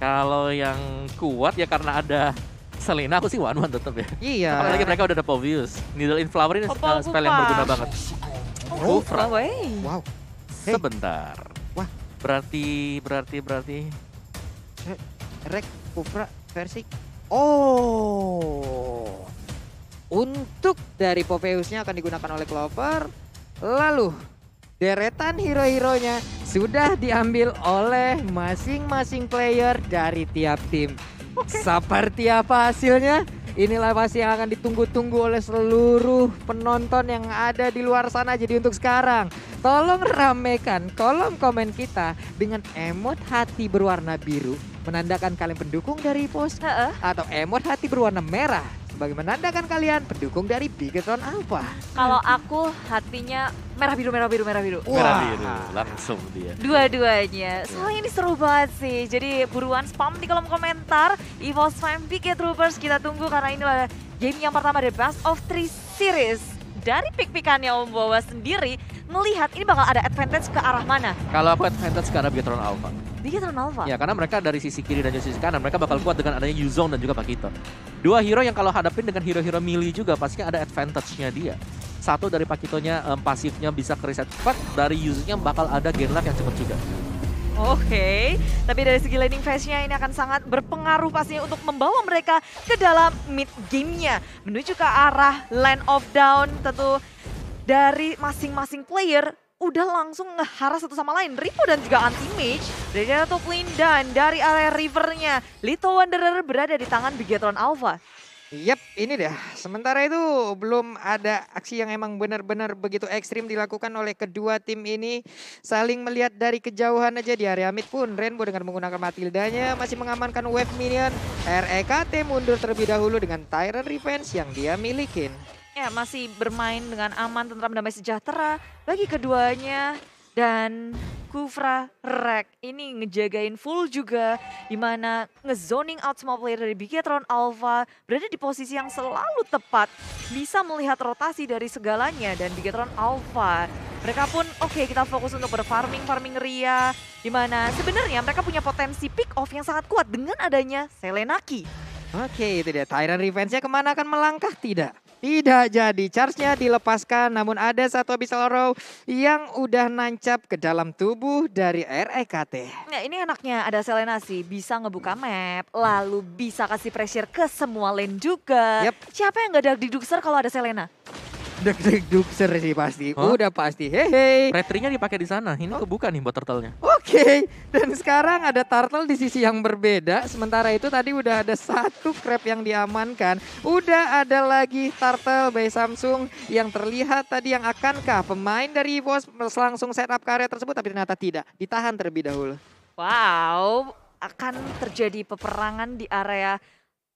Kalau yang kuat ya karena ada Selena aku sih one one tetap ya. Iya. Apalagi mereka udah ada Povius. Needle in Flower ini Opa, uh, spell yang berguna banget. Oh, oh Wow. Hey. Sebentar. Wah. Berarti, berarti, berarti. Rek, Kufra, versi. Oh. Untuk dari Poveusnya akan digunakan oleh Clover. Lalu Deretan hero-heronya sudah diambil oleh masing-masing player dari tiap tim. Okay. Seperti apa hasilnya? Inilah pasti yang akan ditunggu-tunggu oleh seluruh penonton yang ada di luar sana. Jadi untuk sekarang, tolong ramekan kolom komen kita dengan emot hati berwarna biru menandakan kalian pendukung dari pos uh -uh. atau emot hati berwarna merah sebagai menandakan kalian pendukung dari Bigetron Alpha. Kalau aku hatinya merah biru merah biru merah biru. Wah. Merah biru langsung dia. Dua-duanya. Iya. Soalnya ini seru banget sih. Jadi buruan spam di kolom komentar EVOS Swim Biget Troopers kita tunggu karena ini adalah game yang pertama dari Best of Three Series. Dari pik-pikannya Om Bawa sendiri melihat ini bakal ada advantage ke arah mana? Kalau aku advantage ke arah Bigetron Alpha. Digital Nova. Ya, karena mereka dari sisi kiri dan sisi kanan mereka bakal kuat dengan adanya Yuzong dan juga Pakito. Dua hero yang kalau hadapin dengan hero-hero melee juga pasti ada advantage-nya dia. Satu dari Pakitonya um, pasifnya bisa ke reset cepat, dari Yuzongnya bakal ada gain life yang cepat juga. Oke, okay. tapi dari segi landing phase-nya ini akan sangat berpengaruh pastinya untuk membawa mereka ke dalam mid game-nya. Menuju ke arah land of down tentu dari masing-masing player udah langsung ngeharas satu sama lain. Ripo dan juga Anti-Mage dari top lane dan dari area rivernya. Little Wanderer berada di tangan Bigetron Alpha. Yap, ini dah. Sementara itu belum ada aksi yang emang benar-benar begitu ekstrim dilakukan oleh kedua tim ini. Saling melihat dari kejauhan aja di area mid pun. Rainbow dengan menggunakan Matildanya masih mengamankan wave minion. REKT mundur terlebih dahulu dengan Tyrant Revenge yang dia milikin. Ya, masih bermain dengan aman, tentram, damai, sejahtera bagi keduanya. Dan Kufra Rek ini ngejagain full juga dimana ngezoning out semua player dari Bigetron Alpha berada di posisi yang selalu tepat bisa melihat rotasi dari segalanya dan Bigetron Alpha mereka pun oke okay, kita fokus untuk berfarming farming Ria dimana sebenarnya mereka punya potensi pick off yang sangat kuat dengan adanya Selenaki. Oke, okay, itu dia. Tyrant Revenge-nya kemana akan melangkah? Tidak. Tidak jadi. Charge-nya dilepaskan namun ada satu bisa loro yang udah nancap ke dalam tubuh dari REKT. Nah, ya, ini enaknya ada Selena sih bisa ngebuka map, lalu bisa kasih pressure ke semua lane juga. Yep. Siapa yang gak ada di Duxer kalau ada Selena? deg deg dukser sih pasti. Huh? Udah pasti. Hehe. Retrinya dipakai di sana. Ini oh. kebuka nih buat turtle-nya. Oke. Okay. Dan sekarang ada turtle di sisi yang berbeda. Sementara itu tadi udah ada satu crab yang diamankan. Udah ada lagi turtle by Samsung yang terlihat tadi yang akankah pemain dari Bos langsung setup karya tersebut tapi ternyata tidak. Ditahan terlebih dahulu. Wow, akan terjadi peperangan di area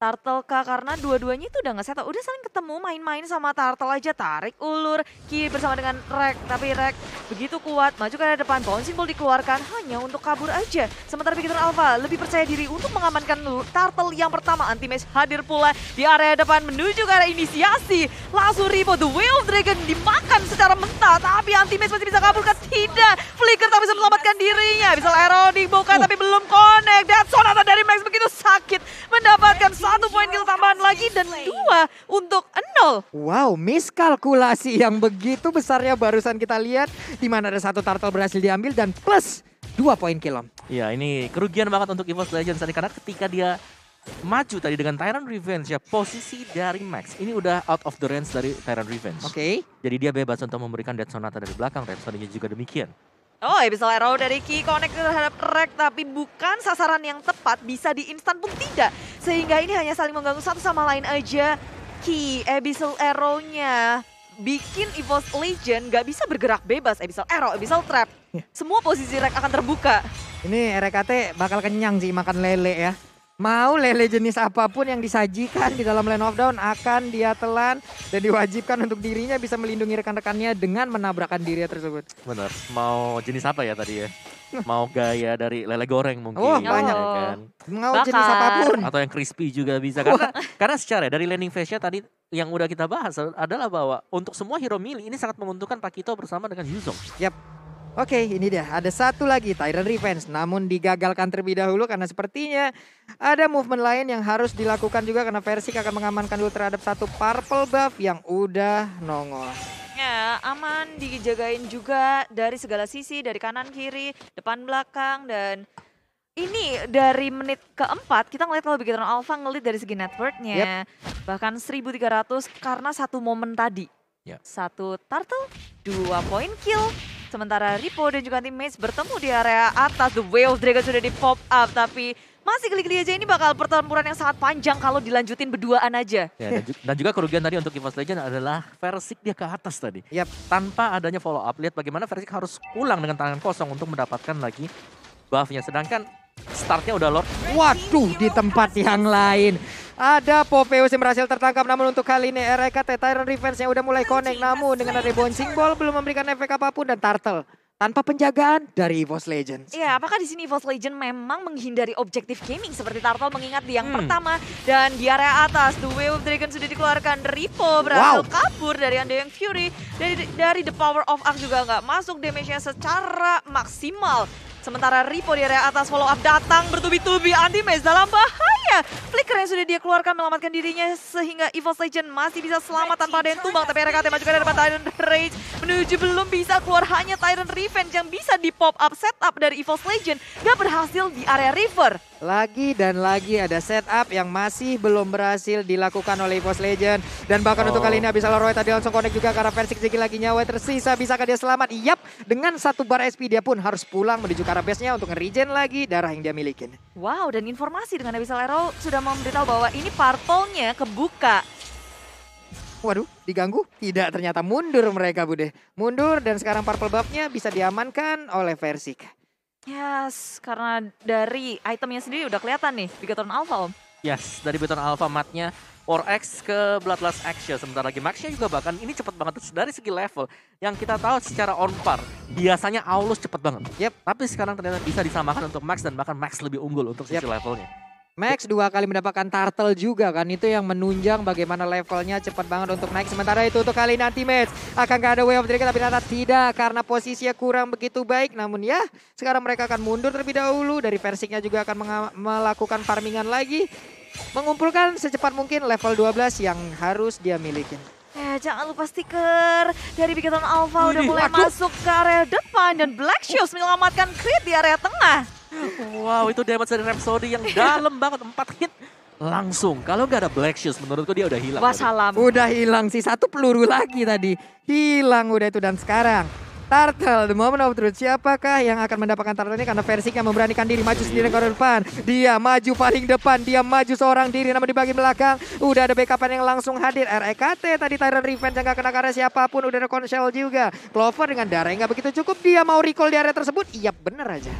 Turtle kah? karena dua-duanya itu udah nggak settle. Udah saling ketemu main-main sama Turtle aja. Tarik ulur kiri bersama dengan Rek. Tapi Rek begitu kuat. Maju ke depan. Bouncing ball dikeluarkan hanya untuk kabur aja. Sementara begitu Alpha lebih percaya diri untuk mengamankan Turtle yang pertama. Antimesh hadir pula di area depan menuju ke arah inisiasi. Langsung ribut. The Will Dragon dimakan secara mentah. Tapi anti Antimesh masih bisa kabur Tidak. Flicker tapi bisa melompatkan dirinya. Bisa aeroding dibuka uh. tapi belum connect. Dan sonata dari Max begitu sakit. Mendapatkan sakit satu poin kill tambahan lagi dan dua untuk nol. Wow, miskalkulasi yang begitu besarnya barusan kita lihat. di mana ada satu turtle berhasil diambil dan plus dua poin kill. Ya, ini kerugian banget untuk EVOS Legends. Tadi karena ketika dia maju tadi dengan Tyrant Revenge ya posisi dari Max ini udah out of the range dari Tyrant Revenge. Oke. Okay. Jadi dia bebas untuk memberikan Dead Sonata dari belakang. Red Sonata juga demikian. Oh, Abyssal Arrow dari Ki connect terhadap Rek, tapi bukan sasaran yang tepat, bisa di instan pun tidak. Sehingga ini hanya saling mengganggu satu sama lain aja. Ki, Abyssal Arrow-nya bikin EVOS Legion gak bisa bergerak bebas. Abyssal Arrow, Abyssal Trap. Iya. Semua posisi Rek akan terbuka. Ini RKT bakal kenyang sih makan lele ya. Mau lele jenis apapun yang disajikan di dalam Land of Dawn akan dia telan dan diwajibkan untuk dirinya bisa melindungi rekan-rekannya dengan menabrakkan diri tersebut. Benar. Mau jenis apa ya tadi ya? Mau gaya dari lele goreng mungkin. Oh, banyak oh. kan. Mau Bakar. jenis apapun. Atau yang crispy juga bisa karena karena secara dari landing phase nya tadi yang udah kita bahas adalah bahwa untuk semua hero mili ini sangat menguntungkan Pakito bersama dengan Yuzong. Yap. Oke, ini dia. Ada satu lagi, Tyrant Revenge. Namun digagalkan terlebih dahulu karena sepertinya ada movement lain yang harus dilakukan juga karena versi akan mengamankan dulu terhadap satu purple buff yang udah nongol. Ya, aman dijagain juga dari segala sisi, dari kanan kiri, depan belakang dan ini dari menit keempat kita ngeliat kalau Bigetron Alpha ngelit dari segi networknya. Yep. Bahkan 1300 karena satu momen tadi. Yep. Ya. Satu turtle, dua point kill, Sementara Ripo dan juga Tim Mage bertemu di area atas. The Way of Dragon sudah di pop up tapi masih geli-geli aja ini bakal pertempuran yang sangat panjang kalau dilanjutin berduaan aja. Ya, dan, juga, dan juga kerugian tadi untuk Evos Legend adalah Versik dia ke atas tadi. Yep. Tanpa adanya follow up, lihat bagaimana Versik harus pulang dengan tangan kosong untuk mendapatkan lagi buffnya. Sedangkan startnya udah Lord. Waduh di tempat yang lain. Ada Popeus yang berhasil tertangkap namun untuk kali ini RKT Tyrant Revenge yang udah mulai connect namun dengan ada bouncing ball belum memberikan efek apapun dan Turtle tanpa penjagaan dari EVOS Legends. Iya, apakah di sini EVOS Legends memang menghindari objektif gaming seperti Turtle mengingat di yang hmm. pertama dan di area atas The Wave of Dragon sudah dikeluarkan Ripo berhasil wow. kabur dari yang Fury dari dari The Power of Arc juga nggak masuk damage-nya secara maksimal Sementara Ripo di area atas follow up datang bertubi-tubi. Andi Mez dalam bahaya. Flicker yang sudah dia keluarkan melamatkan dirinya sehingga Evil Legend masih bisa selamat tanpa ada yang tumbang. Tapi RKT maju ke depan Tyrant Rage menuju belum bisa keluar hanya Tyrant Revenge yang bisa di pop up setup dari Evil Legend. Gak berhasil di area river. Lagi dan lagi ada setup yang masih belum berhasil dilakukan oleh EVOS Legend. Dan bahkan oh. untuk kali ini oh. Abis Roy tadi langsung connect juga karena versi kecil lagi nyawa tersisa. Bisakah dia selamat? Yap, dengan satu bar SP dia pun harus pulang menuju ke arah base-nya untuk nge lagi darah yang dia milikin. Wow, dan informasi dengan Abis Arrow sudah memberitahu bahwa ini Parpolnya kebuka. Waduh, diganggu? Tidak, ternyata mundur mereka, Bude. Mundur dan sekarang purple buff-nya bisa diamankan oleh Versik. Yes, karena dari itemnya sendiri udah kelihatan nih, Bigatron Alpha om. Yes, dari Bigatron Alpha matnya War X ke Bloodlust Action. Sebentar lagi Maxnya juga bahkan ini cepat banget dari segi level yang kita tahu secara on par. Biasanya Aulus cepat banget. Yep. Tapi sekarang ternyata bisa disamakan untuk Max dan bahkan Max lebih unggul untuk sisi yep. levelnya. Max dua kali mendapatkan turtle juga kan itu yang menunjang bagaimana levelnya cepat banget untuk naik sementara itu untuk kali nanti match gak ada way of drink tapi ternyata tidak karena posisinya kurang begitu baik namun ya sekarang mereka akan mundur terlebih dahulu dari versinya juga akan melakukan farmingan lagi mengumpulkan secepat mungkin level 12 yang harus dia miliki Eh jangan lupa stiker dari Bikitan Alpha udah mulai Aduh. masuk ke area depan dan Black Shoes menyelamatkan Creed di area tengah. Wow, itu damage dari Rhapsody yang dalam banget. Empat hit langsung. Kalau nggak ada Black Shoes, menurutku dia udah hilang. Wassalam. Udah hilang sih. Satu peluru lagi tadi. Hilang udah itu. Dan sekarang Turtle, the moment of truth. Siapakah yang akan mendapatkan Turtle ini? Karena yang memberanikan diri maju sendiri ke depan. Dia maju paling depan, dia maju seorang diri namun di bagian belakang. Udah ada backupan yang langsung hadir. REKT tadi Tyrant Revenge yang gak kena karena siapapun. Udah ada Conshell juga. Clover dengan darah yang gak begitu cukup. Dia mau recall di area tersebut. Iya bener aja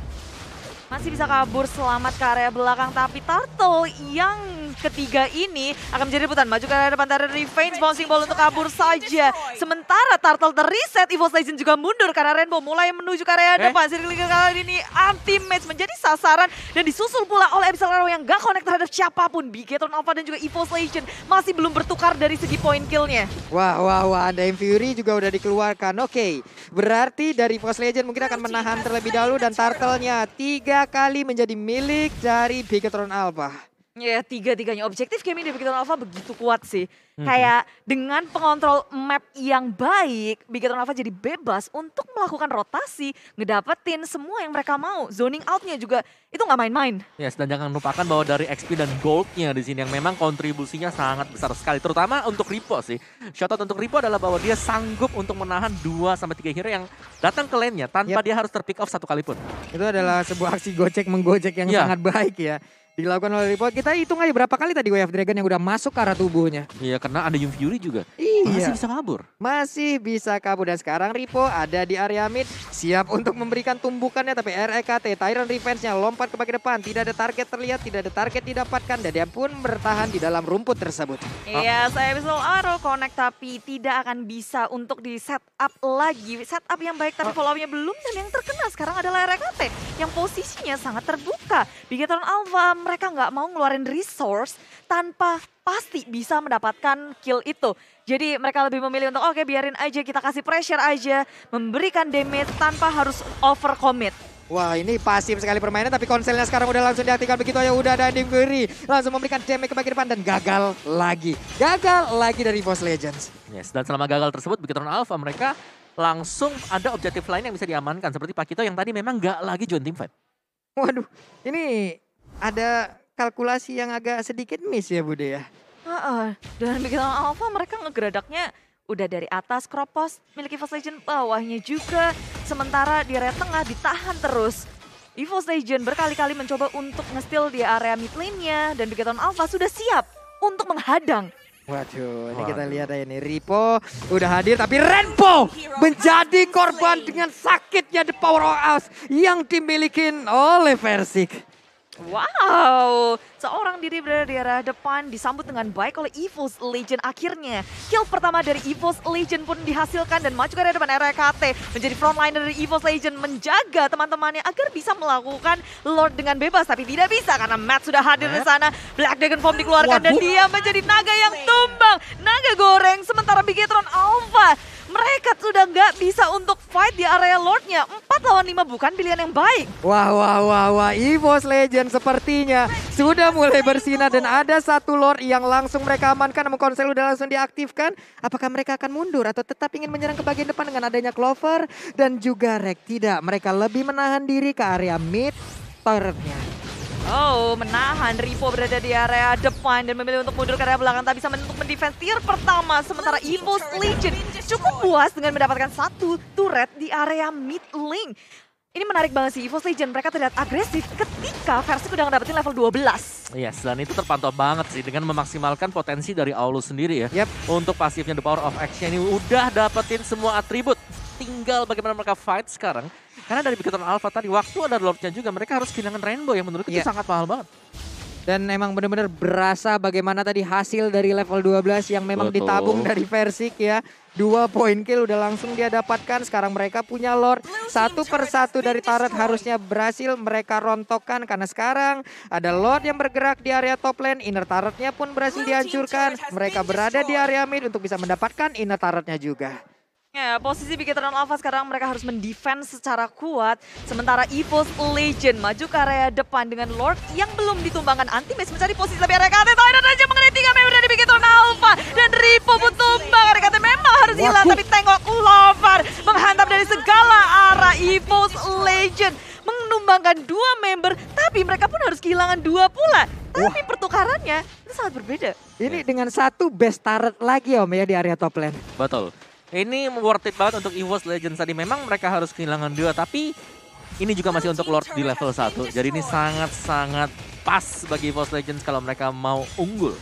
masih bisa kabur selamat ke area belakang. Tapi Turtle yang ketiga ini akan menjadi rebutan. Maju ke area depan dari Revenge, bouncing ball untuk kabur saja. Sementara Turtle terreset, Evil Legend juga mundur karena Rainbow mulai menuju ke area eh? depan. Sirling kali ini anti match menjadi sasaran dan disusul pula oleh Absol Arrow yang gak connect terhadap siapapun. Bigetron Alpha dan juga Evil Legend masih belum bertukar dari segi point killnya. Wah, wah, wah. ada Fury juga udah dikeluarkan. Oke, okay. berarti dari Evil Legend mungkin akan menahan terlebih dahulu dan Turtle-nya tiga kali menjadi milik dari Bigetron Alba. Ya tiga-tiganya objektif gaming di Bigetron Alpha begitu kuat sih. Mm-hmm. Kayak dengan pengontrol map yang baik, Bigetron Alpha jadi bebas untuk melakukan rotasi, ngedapetin semua yang mereka mau. Zoning outnya juga itu nggak main-main. Yes, dan jangan lupakan bahwa dari XP dan goldnya di sini yang memang kontribusinya sangat besar sekali. Terutama untuk Ripo sih. Shoutout untuk Ripo adalah bahwa dia sanggup untuk menahan 2 sampai tiga hero yang datang ke lane-nya tanpa yep. dia harus terpick off satu kali pun. Itu adalah sebuah aksi gocek menggocek yang yeah. sangat baik ya dilakukan oleh Lipo. Kita hitung aja berapa kali tadi Wave Dragon yang udah masuk ke arah tubuhnya. Iya, karena ada Yung Fury juga. Iya. Masih bisa kabur. Masih bisa kabur. Dan sekarang Ripo ada di area mid. Siap untuk memberikan tumbukannya. Tapi REKT, Tyrant Revenge-nya lompat ke bagian depan. Tidak ada target terlihat, tidak ada target didapatkan. Dan dia pun bertahan di dalam rumput tersebut. Iya, ah. saya bisa Aro connect tapi tidak akan bisa untuk di set up lagi. Set up yang baik tapi ah. follow-nya belum. Dan yang terkena sekarang adalah REKT yang posisinya sangat terbuka. Bigatron Alpha mereka nggak mau ngeluarin resource tanpa pasti bisa mendapatkan kill itu. Jadi mereka lebih memilih untuk oke okay, biarin aja kita kasih pressure aja, memberikan damage tanpa harus over commit. Wah ini pasif sekali permainan tapi konselnya sekarang udah langsung diaktifkan begitu ya udah ada ending beri. Langsung memberikan damage ke bagian depan dan gagal lagi. Gagal lagi dari Boss Legends. Yes dan selama gagal tersebut Begitu Alpha mereka langsung ada objektif lain yang bisa diamankan. Seperti Pak Kito yang tadi memang nggak lagi join team fight. Waduh ini ada kalkulasi yang agak sedikit miss ya Bude ya. Uh, uh, dan begitu Alpha mereka ngegeradaknya udah dari atas Kropos miliki Evos legend bawahnya juga. Sementara di area tengah ditahan terus. Evil Legion berkali-kali mencoba untuk ngestil di area mid lane-nya dan Bigaton Alpha sudah siap untuk menghadang. Waduh, ini kita lihat aja nih Ripo udah hadir tapi Renpo menjadi korban dengan sakitnya the power of us yang dimiliki oleh Versik. Wow, seorang diri berada di arah depan disambut dengan baik oleh Evos Legion. Akhirnya, kill pertama dari Evos Legion pun dihasilkan dan maju ke arah depan RKT. Menjadi frontliner dari Evos Legion menjaga teman-temannya agar bisa melakukan Lord dengan bebas. Tapi tidak bisa karena Matt sudah hadir di eh? sana. Black Dragon Form dikeluarkan Waduh. dan dia menjadi naga yang tumbang. Naga goreng sementara Bigetron Alpha mereka sudah nggak bisa untuk fight di area Lordnya. empat lawan 5 bukan pilihan yang baik. Wah, wah, wah, wah. EVOS Legend sepertinya sudah mulai bersinar dan ada satu Lord yang langsung mereka amankan. Namun konsel sudah langsung diaktifkan. Apakah mereka akan mundur atau tetap ingin menyerang ke bagian depan dengan adanya Clover dan juga Rek? Tidak, mereka lebih menahan diri ke area mid Oh, menahan Rivo berada di area depan dan memilih untuk mundur ke area belakang tak bisa untuk mendefense tier pertama. Sementara Evo's Legion cukup puas dengan mendapatkan satu turret di area mid lane. Ini menarik banget sih, EVO's Legion mereka terlihat agresif ketika Versi udah ngedapetin level 12. Yes, selain itu terpantau banget sih dengan memaksimalkan potensi dari Aulus sendiri ya. Yep. Untuk pasifnya The Power of Action ini udah dapetin semua atribut. Tinggal bagaimana mereka fight sekarang karena dari Big Alpha tadi, waktu ada Lordnya juga, mereka harus kehilangan Rainbow yang menurutku yeah. itu iya. sangat mahal banget. Dan emang benar-benar berasa bagaimana tadi hasil dari level 12 yang memang Betul. ditabung dari Persik ya. Dua poin kill udah langsung dia dapatkan. Sekarang mereka punya Lord. Satu persatu dari Turret harusnya berhasil mereka rontokkan. Karena sekarang ada Lord yang bergerak di area top lane. Inner Turretnya pun berhasil dihancurkan. Mereka berada di area mid untuk bisa mendapatkan Inner Turretnya juga. Ya, posisi Big Eternal Alpha sekarang mereka harus mendefense secara kuat. Sementara EVOS Legend maju ke area depan dengan Lord yang belum ditumbangkan. Antimes mencari posisi lebih area KT. Toilet aja mengenai 3 member dari Big Eternal Alpha. Dan Ripo pun tumbang. Area KT memang harus hilang. Tapi tengok Clover menghantam dari segala arah EVOS Legend. Menumbangkan dua member. Tapi mereka pun harus kehilangan dua pula. Tapi Wah. pertukarannya itu sangat berbeda. Ini dengan satu best turret lagi om ya di area top lane. Betul ini worth it banget untuk EVOS Legends tadi. Memang mereka harus kehilangan dua, tapi ini juga masih untuk Lord di level 1. Jadi ini sangat-sangat pas bagi EVOS Legends kalau mereka mau unggul.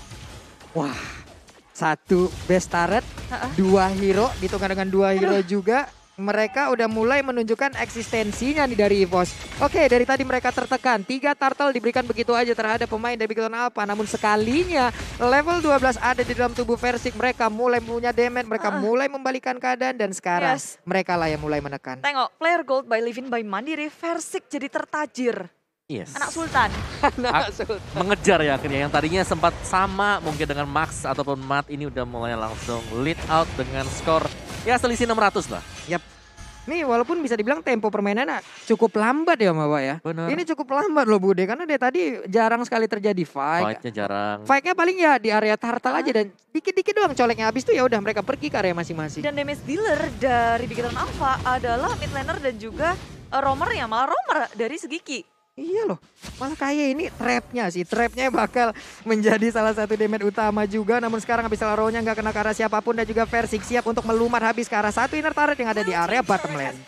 Wah, satu best turret, dua hero, ditunggu dengan dua hero juga mereka udah mulai menunjukkan eksistensinya nih dari EVOS. Oke, dari tadi mereka tertekan. Tiga turtle diberikan begitu aja terhadap pemain dari Bigelon Alpha. Namun sekalinya level 12 ada di dalam tubuh Versik. Mereka mulai punya damage, mereka uh. mulai membalikan keadaan. Dan sekarang yes. mereka lah yang mulai menekan. Tengok, player gold by Living by Mandiri, Versik jadi tertajir. Yes. Anak Sultan. Anak ah, Sultan. Mengejar ya akhirnya. Yang tadinya sempat sama mungkin dengan Max ataupun Matt ini udah mulai langsung lead out dengan skor Ya selisih 600 lah. Yap. Nih walaupun bisa dibilang tempo permainan cukup lambat ya mbak ya. Bener. Ini cukup lambat loh Bude karena dia tadi jarang sekali terjadi fight. Fightnya jarang. Fightnya paling ya di area tartal aja dan dikit-dikit doang coleknya habis tuh ya udah mereka pergi ke area masing-masing. Dan damage dealer dari Big Alpha adalah mid laner dan juga eh, romer ya malah romer dari Segiki. Iya loh, malah kayak ini trapnya sih. Trapnya bakal menjadi salah satu damage utama juga. Namun sekarang habis Laronya nggak kena ke arah siapapun dan juga versi siap untuk melumat habis ke arah satu inner turret yang ada di area bottom lane.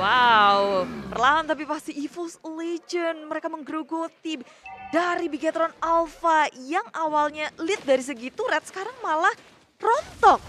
Wow, perlahan tapi pasti Evil's Legion. Mereka menggerogoti dari Bigetron Alpha yang awalnya lead dari segi turret sekarang malah rontok.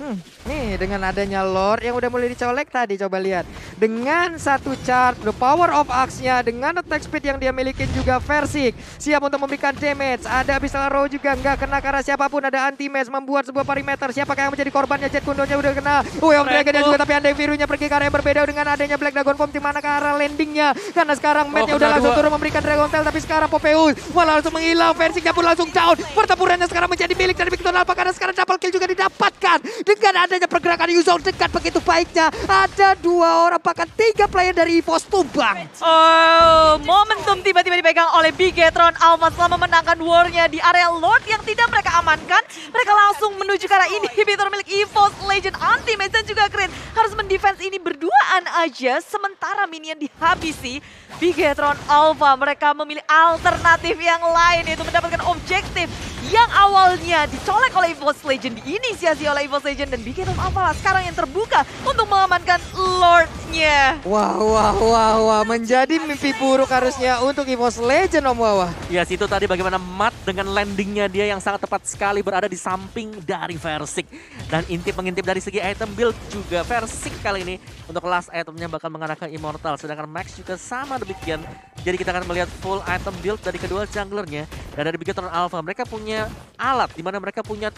Hmm, nih dengan adanya Lord yang udah mulai dicolek tadi coba lihat. Dengan satu chart, the power of axe-nya dengan attack speed yang dia miliki juga Versik siap untuk memberikan damage. Ada Abyssal Row juga nggak kena karena siapapun ada anti match membuat sebuah perimeter. Siapakah yang menjadi korbannya? Jet Kundonya udah kena. Oh, yang Dragon juga tapi Andai Virunya pergi karena yang berbeda dengan adanya Black Dragon Form di mana ke arah landingnya. Karena sekarang matt nya oh, udah langsung turun memberikan Dragon Tail tapi sekarang Popeus malah langsung menghilang. Versiknya pun langsung down. Pertempurannya sekarang menjadi milik dari Victor Alpa karena sekarang double kill juga didapatkan dengan adanya pergerakan Yuzhou dekat begitu baiknya. Ada dua orang bahkan tiga player dari EVOS tumbang. Oh, momentum tiba-tiba dipegang oleh Bigetron. Almas selama menangkan warnya di area Lord yang tidak mereka amankan. Mereka langsung menuju ke arah inhibitor milik EVOS Legend. Anti-mage dan juga Green harus mendefense ini berduaan aja. Sementara minion dihabisi. Bigetron Alpha mereka memilih alternatif yang lain yaitu mendapatkan objektif yang awalnya dicolek oleh EVOS Legend, diinisiasi oleh EVOS Legend, dan bikin Room sekarang yang terbuka untuk mengamankan Lordnya. Wah, wah, wah, wah, menjadi mimpi buruk harusnya untuk EVOS Legend, Om Wawa. Ya, yes, itu tadi bagaimana Matt dengan landingnya dia yang sangat tepat sekali berada di samping dari Versik. Dan intip-mengintip dari segi item build juga Versik kali ini untuk last itemnya bakal mengarahkan Immortal. Sedangkan Max juga sama demikian. Jadi kita akan melihat full item build dari kedua junglernya. Dan dari Bigaton Alpha, mereka punya punya alat, di mana mereka punya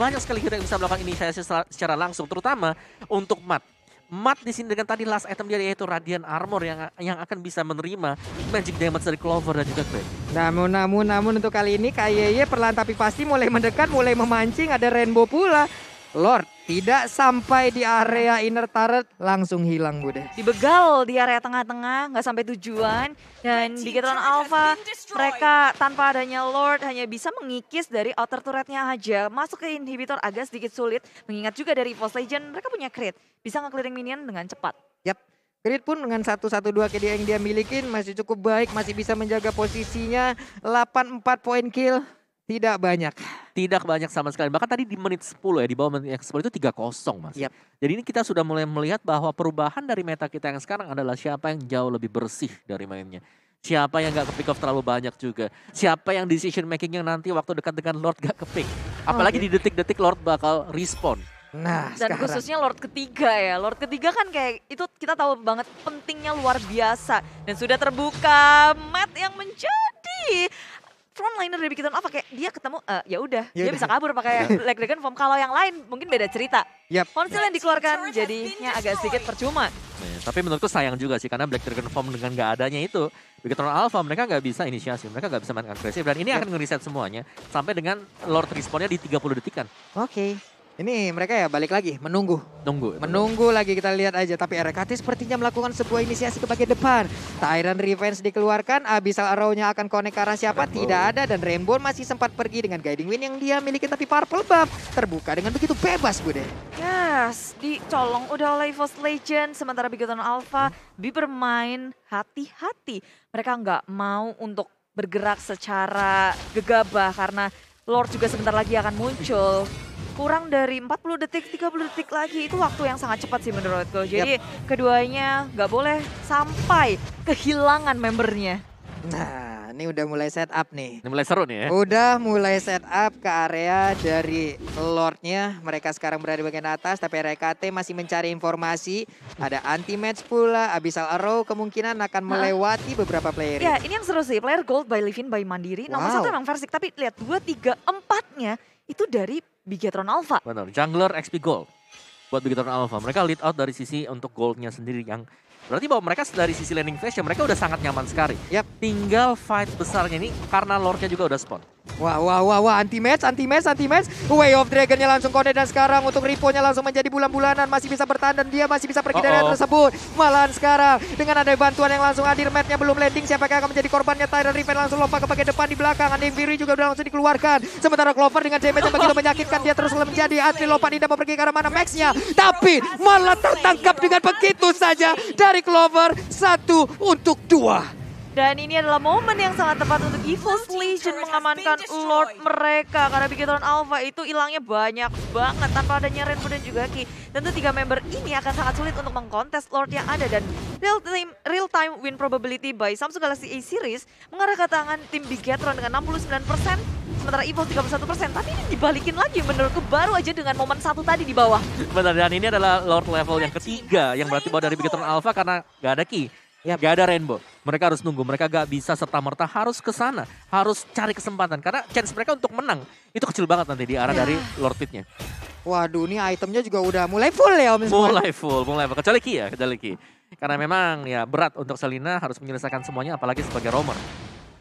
banyak sekali hero yang bisa melakukan inisiasi secara langsung, terutama untuk mat. Mat di sini dengan tadi last item dia yaitu radian Armor yang yang akan bisa menerima magic damage dari Clover dan juga Greg. Namun namun namun untuk kali ini kayaknya perlahan tapi pasti mulai mendekat, mulai memancing, ada Rainbow pula. Lord tidak sampai di area inner turret langsung hilang bude. Dibegal di area tengah-tengah nggak sampai tujuan dan di Gatron Alpha mereka tanpa adanya Lord hanya bisa mengikis dari outer turretnya aja. Masuk ke inhibitor agak sedikit sulit mengingat juga dari Force Legend mereka punya crit. Bisa nge-clearing minion dengan cepat. Yap. crit pun dengan satu satu dua KD yang dia milikin masih cukup baik, masih bisa menjaga posisinya. 8-4 poin kill tidak banyak. Tidak banyak sama sekali. Bahkan tadi di menit 10 ya, di bawah menit 10 itu 3-0 Mas. Yep. Jadi ini kita sudah mulai melihat bahwa perubahan dari meta kita yang sekarang adalah siapa yang jauh lebih bersih dari mainnya. Siapa yang gak ke pick off terlalu banyak juga. Siapa yang decision making yang nanti waktu dekat dengan Lord gak ke pick. Apalagi oh, di gitu. detik-detik Lord bakal respon. Nah, dan sekarang. khususnya Lord ketiga ya. Lord ketiga kan kayak itu kita tahu banget pentingnya luar biasa dan sudah terbuka Matt yang menjadi frontliner dari Bikituan Alpha, kayak dia ketemu uh, ya udah ya dia bisa kabur pakai Black dragon form. Kalau yang lain mungkin beda cerita. Yep. Ponsel yang dikeluarkan jadinya agak sedikit percuma. Nih, tapi menurutku sayang juga sih karena Black Dragon Form dengan nggak adanya itu Bigetron Alpha mereka nggak bisa inisiasi, mereka nggak bisa main agresif dan ini yep. akan ngeriset semuanya sampai dengan Lord responnya di 30 detik kan. Oke. Okay. Ini mereka ya balik lagi menunggu. Nunggu. Menunggu lagi kita lihat aja. Tapi RKT sepertinya melakukan sebuah inisiasi ke bagian depan. Tyrant Revenge dikeluarkan. Abyssal Arrow-nya akan connect ke arah siapa? Rainbow. Tidak ada. Dan Rainbow masih sempat pergi dengan Guiding Wind yang dia miliki. Tapi Purple Buff terbuka dengan begitu bebas Bude. Yes, dicolong udah oleh Evos Legend. Sementara Bigoton Alpha bermain hati-hati. Mereka nggak mau untuk bergerak secara gegabah karena Lord juga sebentar lagi akan muncul kurang dari 40 detik, 30 detik lagi. Itu waktu yang sangat cepat sih menurutku. Jadi yep. keduanya nggak boleh sampai kehilangan membernya. Nah, ini udah mulai set up nih. Ini mulai seru nih ya. Udah mulai set up ke area dari Lordnya. Mereka sekarang berada di bagian atas, tapi RKT masih mencari informasi. Ada anti-match pula, Abyssal Arrow kemungkinan akan nah. melewati beberapa player. Ya, ini yang seru sih. Player Gold by Livin by Mandiri. Nomor satu memang Versik, tapi lihat dua tiga empatnya itu dari Bigetron Alpha. Benar, jungler XP Gold buat Bigetron Alpha. Mereka lead out dari sisi untuk goldnya sendiri yang berarti bahwa mereka dari sisi landing phase ya mereka udah sangat nyaman sekali. Yap. Tinggal fight besarnya ini karena lordnya juga udah spawn. Wah, wah, wah, wah, anti-match, anti-match, anti-match. Way of Dragon-nya langsung connect dan sekarang untuk Ripo-nya langsung menjadi bulan-bulanan. Masih bisa bertahan dan dia masih bisa pergi uh -oh. dari tersebut. Malahan sekarang dengan ada bantuan yang langsung hadir, match-nya belum landing. Siapa yang akan menjadi korbannya? Tyrant Riven langsung lompat ke bagian depan di belakang. Andy Fury juga udah langsung dikeluarkan. Sementara Clover dengan damage yang begitu menyakitkan, dia terus menjadi atri lompat tidak mau pergi ke arah mana Max-nya. Tapi malah tertangkap dengan begitu saja dari Clover. Satu untuk dua. Dan ini adalah momen yang sangat tepat untuk Evil's Legion mengamankan Lord mereka. Karena Bigetron Alpha itu hilangnya banyak banget tanpa adanya Rainbow dan juga Ki. Tentu tiga member ini akan sangat sulit untuk mengkontes Lord yang ada. Dan real time, real time win probability by Samsung Galaxy A-Series mengarah ke tangan tim Bigetron dengan 69%. Sementara Evil 31%. Tapi ini dibalikin lagi menurutku baru aja dengan momen satu tadi di bawah. Benar, dan ini adalah Lord level yang ketiga. Yang berarti bawah dari Bigetron Alpha karena gak ada Ki ya Gak ada rainbow. Mereka harus nunggu. Mereka gak bisa serta-merta harus ke sana. Harus cari kesempatan. Karena chance mereka untuk menang itu kecil banget nanti di arah ya. dari Lord Pitnya. Waduh, ini itemnya juga udah mulai full ya Om Mulai full, mulai full. Kecuali Ki ya, kecuali Ki. Karena memang ya berat untuk Selina harus menyelesaikan semuanya apalagi sebagai romer.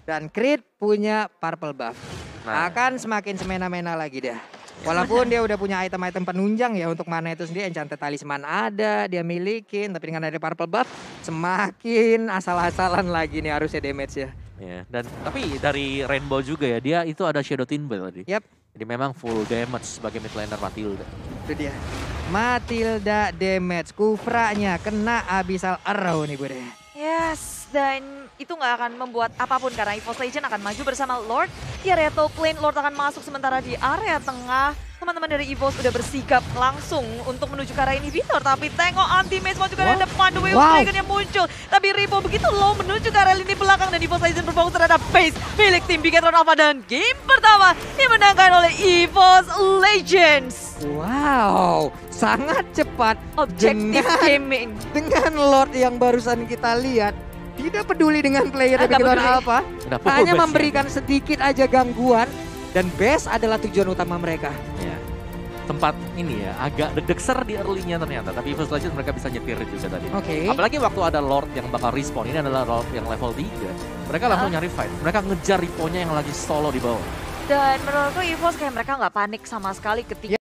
Dan Creed punya purple buff. Nah. Akan semakin semena-mena lagi deh ya. Walaupun dia udah punya item-item penunjang ya untuk mana itu sendiri enchanted talisman ada, dia milikin tapi dengan ada purple buff semakin asal-asalan lagi nih harusnya damage ya. Ya, dan tapi dari Rainbow juga ya, dia itu ada Shadow Timber tadi. Yap. Jadi memang full damage sebagai mid laner Matilda. Itu dia. Matilda damage, kufranya kena abisal arrow nih gue deh. Yes, dan itu nggak akan membuat apapun karena EVOS Legend akan maju bersama Lord. Di area top lane, Lord akan masuk sementara di area tengah teman-teman dari EVOS udah bersikap langsung untuk menuju ke arah inhibitor. Tapi tengok anti-mage mau juga wow. dari depan, The Wave wow. yang muncul. Tapi Ripo begitu low menuju ke arah lini belakang dan EVOS Aizen berfokus terhadap base milik tim Bigetron Alpha dan game pertama dimenangkan oleh EVOS Legends. Wow, sangat cepat. Objective dengan, gaming. Dengan Lord yang barusan kita lihat, tidak peduli dengan player ah, Bigetron Alpha. Hanya memberikan sedikit aja gangguan dan base adalah tujuan utama mereka tempat ini ya agak deg degser di early-nya ternyata tapi first legend mereka bisa nyetir juga tadi okay. apalagi waktu ada Lord yang bakal respawn ini adalah Lord yang level 3 mereka langsung ah. nyari fight mereka ngejar Riponya yang lagi solo di bawah dan menurutku Evos kayak mereka nggak panik sama sekali ketika yeah.